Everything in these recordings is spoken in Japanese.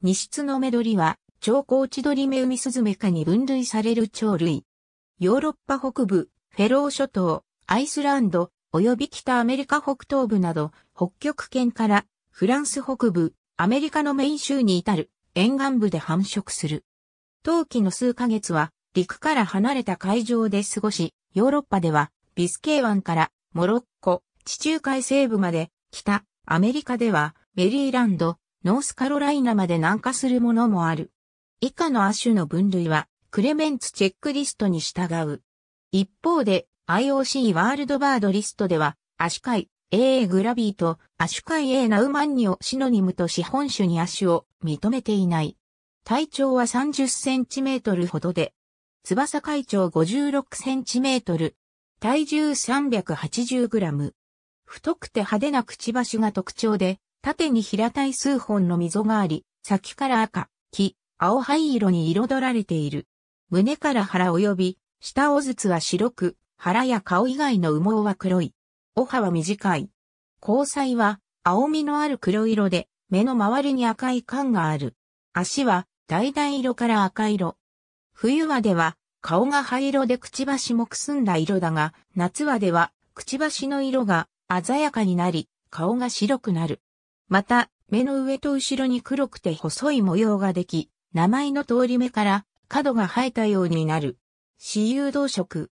二室の目メドリは、超高地ド目メウミスズメ科に分類される鳥類。ヨーロッパ北部、フェロー諸島、アイスランド、及び北アメリカ北東部など、北極圏からフランス北部、アメリカのメイン州に至る沿岸部で繁殖する。冬季の数ヶ月は陸から離れた海上で過ごし、ヨーロッパではビスケー湾からモロッコ、地中海西部まで、北アメリカではメリーランド、ノースカロライナまで南下するものもある。以下の亜種の分類は、クレメンツチェックリストに従う。一方で、IOC ワールドバードリストでは、アシュ海 A グラビーとアシュ海 A ナウマンニをシノニムと資本種にアシュを認めていない。体長は30センチメートルほどで、翼海長56センチメートル、体重380グラム。太くて派手なくちばしが特徴で、縦に平たい数本の溝があり、先から赤、黄、青灰色に彩られている。胸から腹及び、下尾筒は白く、腹や顔以外の羽毛は黒い。尾葉は短い。交際は、青みのある黒色で、目の周りに赤い缶がある。足は、橙色から赤色。冬はでは、顔が灰色でくちばしもくすんだ色だが、夏はでは、くちばしの色が鮮やかになり、顔が白くなる。また、目の上と後ろに黒くて細い模様ができ、名前の通り目から角が生えたようになる。私有動色。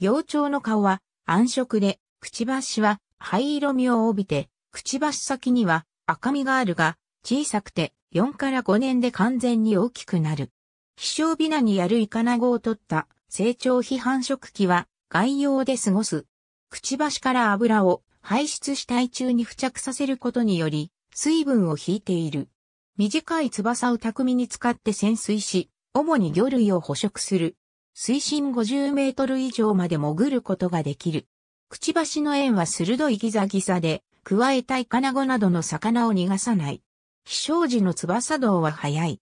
幼鳥の顔は暗色で、くちばしは灰色味を帯びて、くちばし先には赤みがあるが、小さくて4から5年で完全に大きくなる。飛翔ビナにやるイカナゴを取った成長批判食期は外洋で過ごす。くちばしから油を排出したい中に付着させることにより、水分を引いている。短い翼を巧みに使って潜水し、主に魚類を捕食する。水深50メートル以上まで潜ることができる。くちばしの縁は鋭いギザギザで、加えたイカナゴなどの魚を逃がさない。飛翔時の翼道は早い。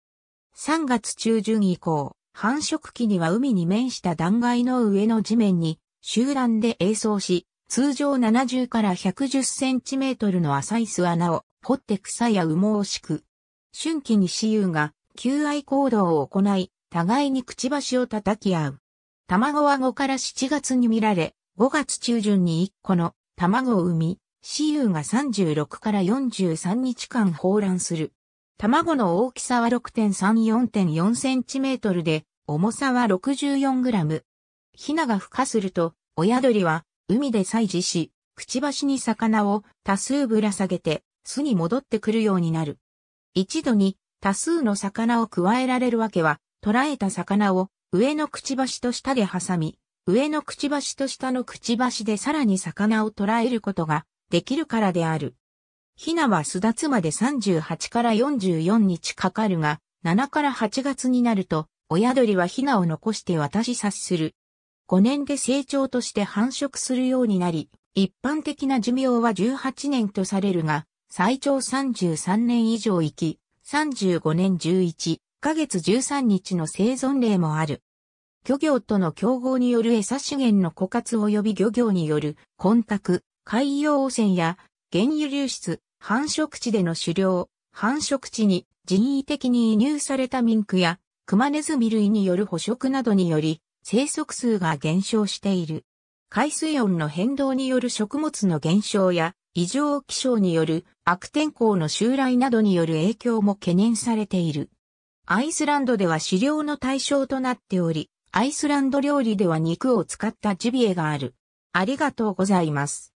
3月中旬以降、繁殖期には海に面した断崖の上の地面に集団で映像し、通常70から110センチメートルの浅い巣穴を掘って草や羽毛を敷く。春季に雌雄が求愛行動を行い、互いにくちばしを叩き合う。卵は5から7月に見られ、5月中旬に1個の卵を産み、雌雄が36から43日間放卵する。卵の大きさは6.34.4センチメートルで、重さは64グラム。ひなが孵化すると、親鳥は海で採取し、くちばしに魚を多数ぶら下げて、巣に戻ってくるようになる。一度に多数の魚を加えられるわけは、捕らえた魚を上のくちばしと下で挟み、上のくちばしと下のくちばしでさらに魚を捕らえることができるからである。ヒナは巣立つまで38から44日かかるが、7から8月になると、親鳥はヒナを残して渡し察する。5年で成長として繁殖するようになり、一般的な寿命は18年とされるが、最長33年以上生き、35年11ヶ月13日の生存例もある。漁業との競合による餌資源の枯渇及び漁業による混濁、海洋汚染や原油流出、繁殖地での狩猟、繁殖地に人為的に移入されたミンクやクマネズミ類による捕食などにより生息数が減少している。海水温の変動による食物の減少や異常気象による悪天候の襲来などによる影響も懸念されている。アイスランドでは飼料の対象となっており、アイスランド料理では肉を使ったジビエがある。ありがとうございます。